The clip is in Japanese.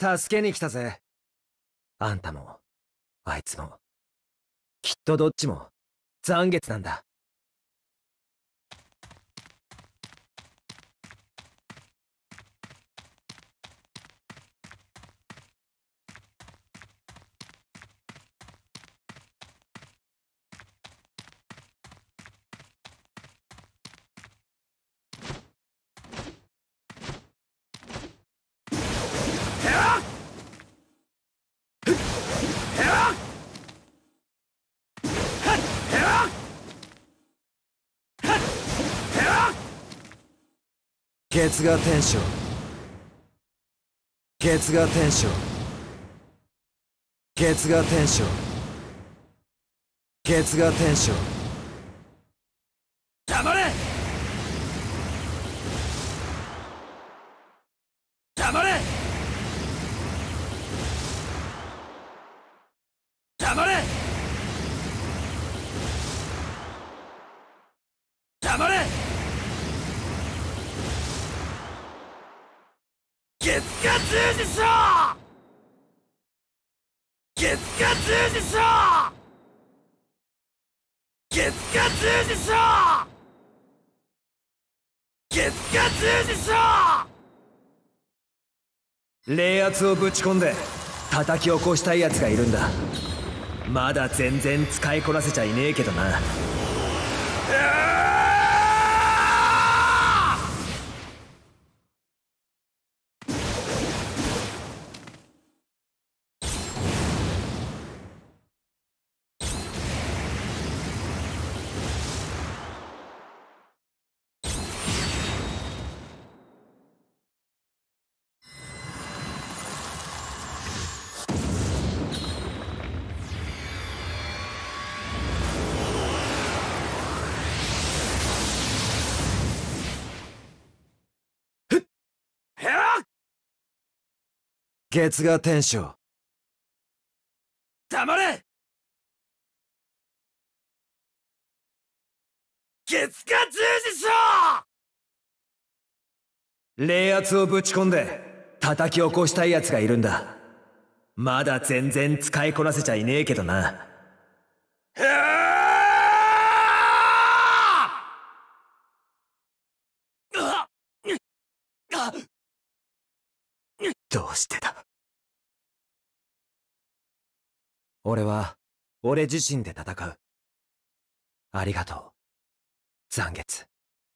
助けに来たぜ。あんたも、あいつも。きっとどっちも、残月なんだ。月が天章月が天章月が天章月が天章月火十冷圧をぶち込んで叩き起こしたいやつがいるんだまだ全然使いこなせちゃいねえけどな月が天章黙れ月下十字章霊圧をぶち込んで叩き起こしたい奴がいるんだまだ全然使いこなせちゃいねえけどなどうしてだ俺は、俺自身で戦う。ありがとう。残月。